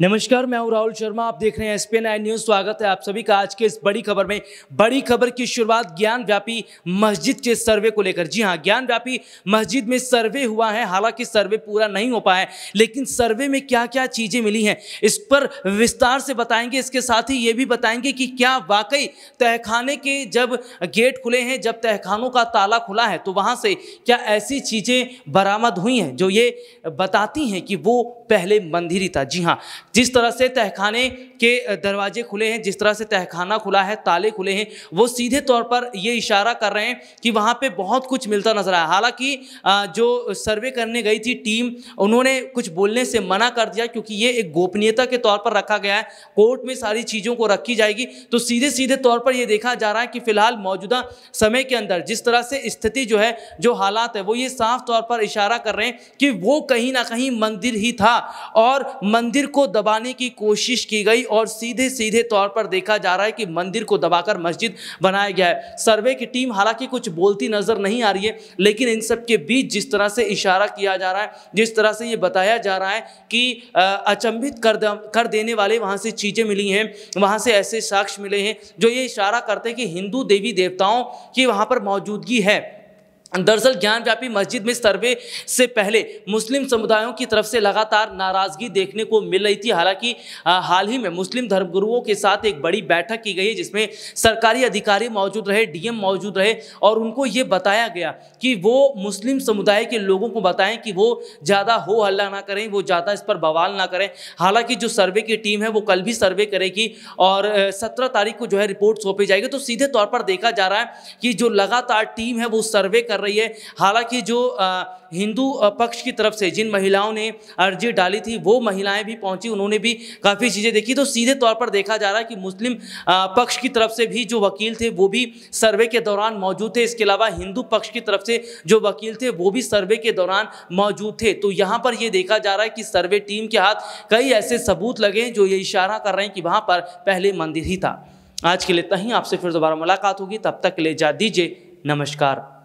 नमस्कार मैं हूं राहुल शर्मा आप देख रहे हैं एसपीएन आई न्यूज स्वागत है आप सभी का आज के इस बड़ी खबर में बड़ी खबर की शुरुआत ज्ञान व्यापी मस्जिद के सर्वे को लेकर जी हां ज्ञान व्यापी मस्जिद में सर्वे हुआ है हालांकि सर्वे पूरा नहीं हो पाया है लेकिन सर्वे में क्या क्या चीजें मिली हैं इस पर विस्तार से बताएंगे इसके साथ ही ये भी बताएंगे कि क्या वाकई तहखाने के जब गेट खुले हैं जब तहखानों का ताला खुला है तो वहां से क्या ऐसी चीजें बरामद हुई हैं जो ये बताती हैं कि वो पहले मंदिर ही था जी हाँ जिस तरह से तहखाने के दरवाजे खुले हैं जिस तरह से तहखाना खुला है ताले खुले हैं वो सीधे तौर पर ये इशारा कर रहे हैं कि वहाँ पे बहुत कुछ मिलता नजर आया हालांकि जो सर्वे करने गई थी टीम उन्होंने कुछ बोलने से मना कर दिया क्योंकि ये एक गोपनीयता के तौर पर रखा गया है कोर्ट में सारी चीज़ों को रखी जाएगी तो सीधे सीधे तौर पर यह देखा जा रहा है कि फिलहाल मौजूदा समय के अंदर जिस तरह से स्थिति जो है जो हालात है वो ये साफ तौर पर इशारा कर रहे हैं कि वो कहीं ना कहीं मंदिर ही था और मंदिर को दबाने की कोशिश की गई और सीधे सीधे तौर पर देखा जा रहा है कि मंदिर को दबाकर मस्जिद बनाया गया है सर्वे की टीम हालांकि कुछ बोलती नजर नहीं आ रही है लेकिन इन सब के बीच जिस तरह से इशारा किया जा रहा है जिस तरह से ये बताया जा रहा है कि अचंभित कर कर देने वाले वहाँ से चीज़ें मिली हैं वहाँ से ऐसे साक्ष्य मिले हैं जो ये इशारा करते हैं कि हिंदू देवी देवताओं की वहाँ पर मौजूदगी है दरअसल ज्ञान व्यापी मस्जिद में सर्वे से पहले मुस्लिम समुदायों की तरफ से लगातार नाराज़गी देखने को मिल रही थी हालांकि हाल ही में मुस्लिम धर्मगुरुओं के साथ एक बड़ी बैठक की गई है जिसमें सरकारी अधिकारी मौजूद रहे डीएम मौजूद रहे और उनको ये बताया गया कि वो मुस्लिम समुदाय के लोगों को बताएं कि वो ज़्यादा हो हल्ला ना करें वो ज़्यादा इस पर बवाल ना करें हालांकि जो सर्वे की टीम है वो कल भी सर्वे करेगी और सत्रह तारीख को जो है रिपोर्ट सौंपी जाएगी तो सीधे तौर पर देखा जा रहा है कि जो लगातार टीम है वो सर्वे कर रही है हालांकि जो हिंदू पक्ष की तरफ से जिन महिलाओं ने अर्जी डाली थी वो महिलाएं भी पहुंची उन्होंने भी काफ़ी चीज़ें देखी तो सीधे तौर पर देखा जा रहा है कि मुस्लिम पक्ष की तरफ से भी जो वकील थे वो भी सर्वे के दौरान मौजूद थे इसके अलावा हिंदू पक्ष की तरफ से जो वकील थे वो भी सर्वे के दौरान मौजूद थे तो यहाँ पर ये देखा जा रहा है कि सर्वे टीम के हाथ कई ऐसे सबूत लगे जो ये इशारा कर रहे हैं कि वहाँ पर पहले मंदिर ही था आज के लिए तहीं आपसे फिर दोबारा मुलाकात होगी तब तक के लिए जा दीजिए नमस्कार